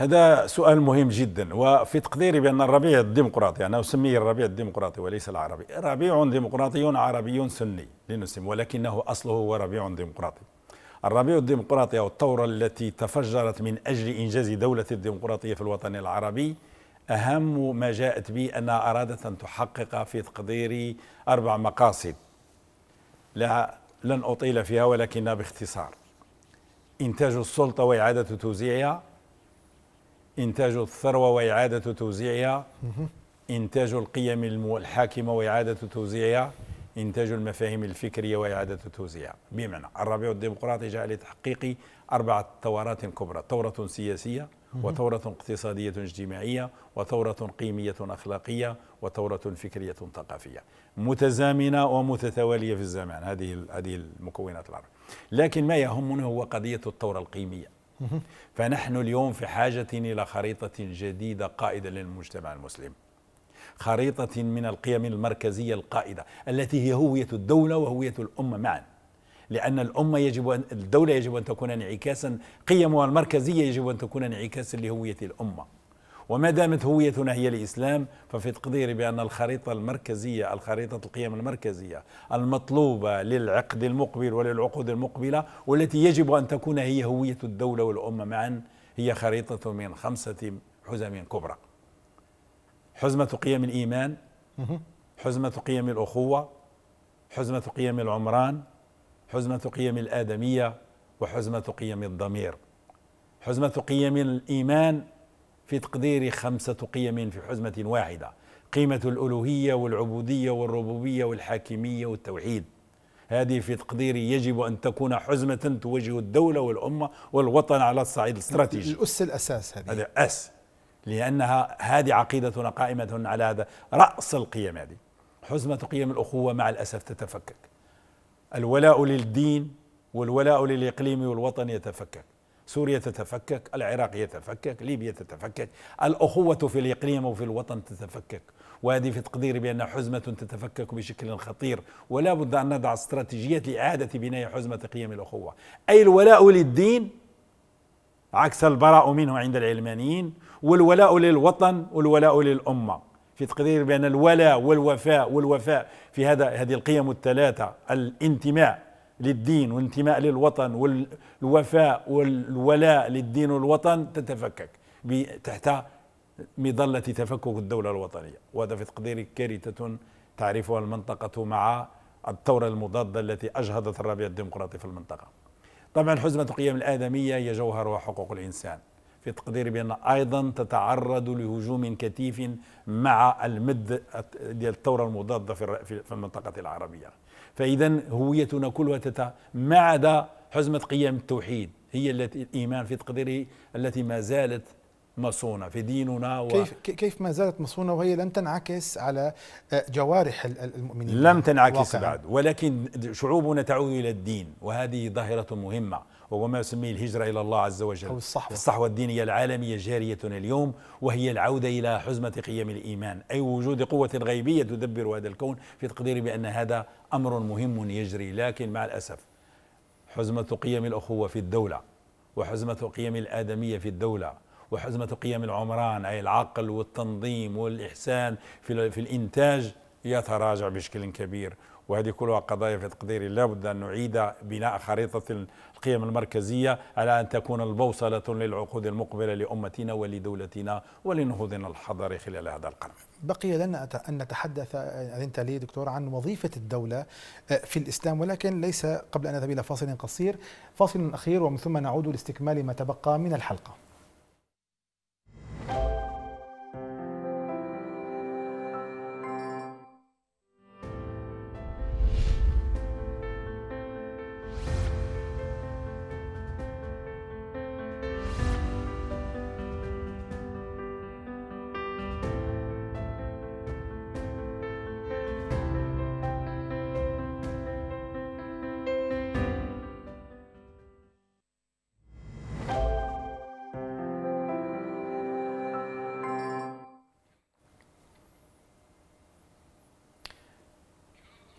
هذا سؤال مهم جدا وفي تقديري بأن الربيع الديمقراطي يعني أنا أسميه الربيع الديمقراطي وليس العربي ربيع ديمقراطي عربي سني لنسم ولكنه أصله هو ربيع ديمقراطي الربيع الديمقراطي أو الثورة التي تفجرت من أجل إنجاز دولة الديمقراطية في الوطن العربي أهم ما جاءت به أنها أرادت أن تحقق في تقديري أربع مقاصد لا لن أطيل فيها ولكنها باختصار إنتاج السلطة وإعادة توزيعها إنتاج الثروة وإعادة توزيعها إنتاج القيم الحاكمة وإعادة توزيعها إنتاج المفاهيم الفكرية وإعادة توزيعها بمعنى الربيع الديمقراطي جاء لتحقيق أربعة ثورات كبرى ثورة سياسية وثورة اقتصادية اجتماعية وثورة قيمية أخلاقية وثورة فكرية ثقافية متزامنة ومتتوالية في الزمان هذه هذه المكونات الأربعة لكن ما يهمنا هو قضية الثورة القيمية فنحن اليوم في حاجة إلى خريطة جديدة قائدة للمجتمع المسلم خريطة من القيم المركزية القائدة التي هي هوية الدولة وهوية الأمة معا لأن الأمة يجب أن الدولة يجب أن تكون انعكاسا قيمها المركزية يجب أن تكون انعكاسا لهوية الأمة وما دامت هويتنا هي الإسلام ففي تقديري بأن الخريطة المركزية الخريطة القيم المركزية المطلوبة للعقد المقبل وللعقود المقبلة والتي يجب أن تكون هي هوية الدولة والأمة معا هي خريطة من خمسة حزم كبرى حزمة قيم الإيمان حزمة قيم الأخوة حزمة قيم العمران حزمة قيم الآدمية وحزمة قيم الضمير حزمة قيم الإيمان في تقديري خمسة قيم في حزمة واحدة قيمة الألوهية والعبودية والربوبية والحاكمية والتوحيد هذه في تقديري يجب أن تكون حزمة توجه الدولة والأمة والوطن على الصعيد الاستراتيجي الأس الأساس هذه هذا أس لأنها هذه عقيدتنا قائمة على هذا رأس القيم هذه حزمة قيم الأخوة مع الأسف تتفكك الولاء للدين والولاء للإقليم والوطن يتفكك سوريا تتفكك العراق يتفكك ليبيا تتفكك الأخوة في الإقليم وفي الوطن تتفكك وهذه في تقدير بأن حزمة تتفكك بشكل خطير ولا بد أن نضع استراتيجيات لإعادة بناء حزمة قيم الأخوة أي الولاء للدين عكس البراء منه عند العلمانيين والولاء للوطن والولاء للأمة في تقدير بأن الولاء والوفاء والوفاء في هذا هذه القيم الثلاثة الانتماء للدين وانتماء للوطن والوفاء والولاء للدين والوطن تتفكك تحت مظلة تفكك الدولة الوطنية وهذا في تقديري كارثة تعرفها المنطقة مع الثورة المضادة التي أجهضت الربيع الديمقراطي في المنطقة طبعا حزمة القيم الآدمية هي جوهرها حقوق الإنسان في تقديري بأن أيضا تتعرض لهجوم كثيف مع المد ديال الثورة المضادة في المنطقة العربية فإذا هويتنا كلها تتع... ما عدا حزمة قيم التوحيد هي التي الإيمان في تقديره التي ما زالت مصونة في ديننا و... كيف, كيف ما زالت مصونة وهي لم تنعكس على آه، جوارح المؤمنين لم تنعكس واقعاً. بعد ولكن شعوبنا تعود إلى الدين وهذه ظاهرة مهمة وهو ما يسميه الهجرة إلى الله عز وجل أو الصحوة. الصحوة الدينية العالمية جارية اليوم وهي العودة إلى حزمة قيم الإيمان أي وجود قوة غيبية تدبر هذا الكون في تقديري بأن هذا أمر مهم يجري لكن مع الأسف حزمة قيم الأخوة في الدولة وحزمة قيم الآدمية في الدولة وحزمة قيم العمران أي العقل والتنظيم والإحسان في, في الإنتاج يتراجع بشكل كبير وهذه كلها قضايا في تقديري لا بد أن نعيد بناء خريطة القيم المركزية على أن تكون البوصلة للعقود المقبلة لأمتنا ولدولتنا ولنهوضنا الحضاري خلال هذا القرن بقي لنا أن نتحدث أذنت لي دكتور عن وظيفة الدولة آه، في الإسلام ولكن ليس قبل أن نذهب إلى فاصل قصير فاصل أخير ومن ثم نعود لاستكمال ما تبقى من الحلقة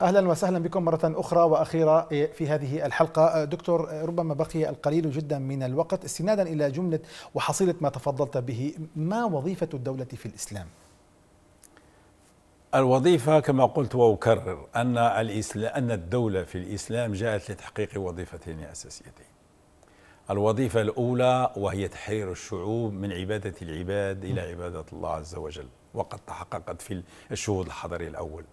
أهلا وسهلا بكم مرة أخرى وأخيرة في هذه الحلقة دكتور ربما بقي القليل جدا من الوقت استنادا إلى جملة وحصيلة ما تفضلت به ما وظيفة الدولة في الإسلام؟ الوظيفة كما قلت وأكرر أن الإسلام أن الدولة في الإسلام جاءت لتحقيق وظيفتين أساسيتين. الوظيفة الأولى وهي تحرير الشعوب من عبادة العباد إلى عبادة الله عز وجل وقد تحققت في الشهود الحضري الأول.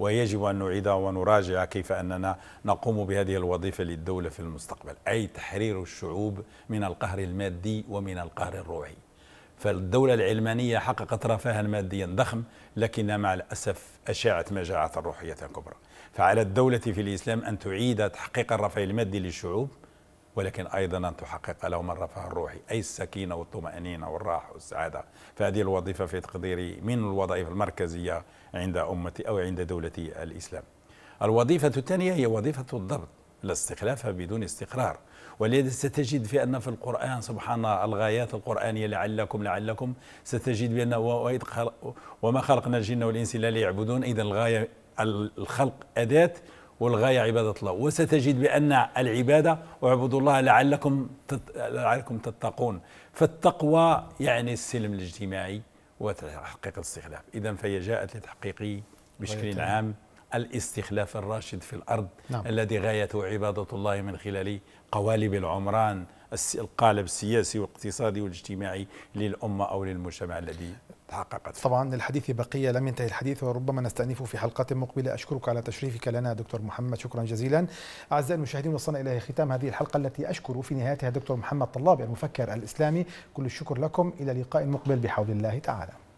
ويجب أن نعيد ونراجع كيف أننا نقوم بهذه الوظيفة للدولة في المستقبل أي تحرير الشعوب من القهر المادي ومن القهر الروحي فالدولة العلمانية حققت رفاها ماديا ضخم لكن مع الأسف أشاعت مجاعة الروحية الكبرى فعلى الدولة في الإسلام أن تعيد تحقيق الرفاه المادي للشعوب ولكن أيضا أن تحقق لهم الرفاه الروحي أي السكينة والطمأنينة والراحة والسعادة فهذه الوظيفة في تقديري من الوظائف المركزية عند أمتي أو عند دولتي الإسلام الوظيفة الثانية هي وظيفة الضبط لا استخلاف بدون استقرار ولذا ستجد في أن في القرآن سبحان الغايات القرآنية لعلكم لعلكم ستجد بأن وما خلقنا الجن والإنس إلا ليعبدون إذا الغاية الخلق أداة والغاية عبادة الله وستجد بأن العبادة واعبدوا الله لعلكم لعلكم تتقون فالتقوى يعني السلم الاجتماعي وتحقيق الاستخلاف إذا فهي جاءت لتحقيق بشكل عام الاستخلاف الراشد في الأرض نعم. الذي غايته عبادة الله من خلال قوالب العمران القالب السياسي والاقتصادي والاجتماعي للأمة أو للمجتمع الذي تحققت طبعا الحديث بقية لم ينتهي الحديث وربما نستأنفه في حلقات مقبلة أشكرك على تشريفك لنا دكتور محمد شكرا جزيلا أعزائي المشاهدين وصلنا إلى ختام هذه الحلقة التي أشكر في نهايتها دكتور محمد طلاب المفكر الإسلامي كل الشكر لكم إلى لقاء مقبل بحول الله تعالى